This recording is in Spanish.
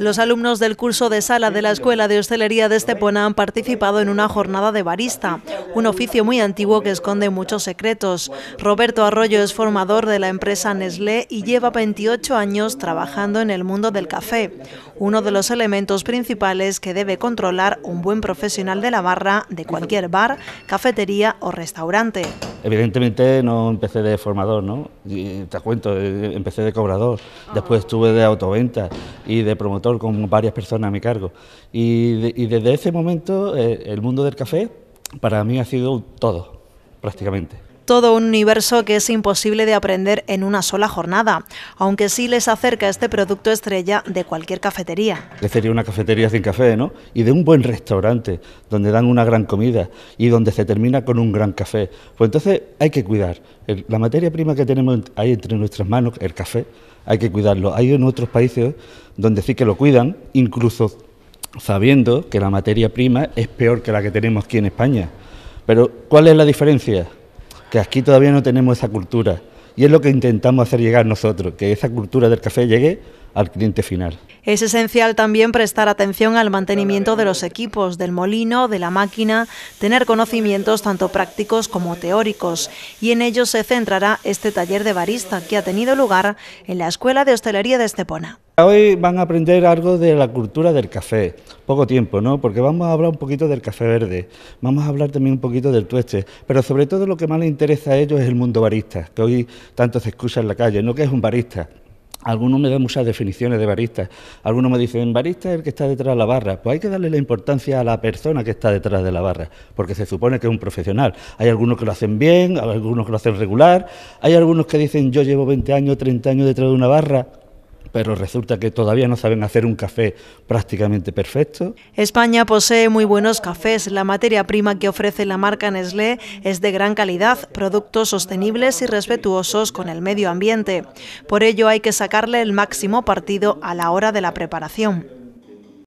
Los alumnos del curso de sala de la Escuela de Hostelería de Estepona han participado en una jornada de barista, un oficio muy antiguo que esconde muchos secretos. Roberto Arroyo es formador de la empresa Nestlé y lleva 28 años trabajando en el mundo del café, uno de los elementos principales que debe controlar un buen profesional de la barra de cualquier bar, cafetería o restaurante. Evidentemente no empecé de formador, ¿no? te cuento, eh, empecé de cobrador, después estuve de autoventa y de promotor con varias personas a mi cargo. Y, desde ese momento eh, el mundo del café para mí ha sido todo, prácticamente todo un universo que es imposible de aprender en una sola jornada, aunque sí les acerca este producto estrella de cualquier cafetería. Sería una cafetería sin café, ¿no? Y de un buen restaurante, donde dan una gran comida y donde se termina con un gran café. Pues entonces hay que cuidar. la materia prima que tenemos ahí entre nuestras manos, el café, hay que cuidarlo. Hay en otros países donde sí que lo cuidan, incluso sabiendo que la materia prima es peor que la que tenemos aquí en España. Pero ¿cuál es la diferencia? que aquí todavía no tenemos esa cultura. Y es lo que intentamos hacer llegar nosotros, que esa cultura del café llegue al cliente final. Es esencial también prestar atención al mantenimiento de los equipos, del molino, de la máquina, tener conocimientos tanto prácticos como teóricos. Y en ello se centrará este taller de barista que ha tenido lugar en la Escuela de Hostelería de Estepona. Hoy van a aprender algo de la cultura del café, poco tiempo, ¿no? Porque vamos a hablar un poquito del café verde, vamos a hablar también un poquito del tueste, pero sobre todo lo que más les interesa a ellos es el mundo barista, que hoy tanto se escucha en la calle, ¿no? que es un barista? Algunos me dan muchas definiciones de barista. Algunos me dicen, barista es el que está detrás de la barra. Pues hay que darle la importancia a la persona que está detrás de la barra, porque se supone que es un profesional. Hay algunos que lo hacen bien, algunos que lo hacen regular, hay algunos que dicen, yo llevo 20 años, 30 años detrás de una barra, pero resulta que todavía no saben hacer un café prácticamente perfecto. España posee muy buenos cafés. La materia prima que ofrece la marca Nestlé es de gran calidad, productos sostenibles y respetuosos con el medio ambiente. Por ello hay que sacarle el máximo partido a la hora de la preparación.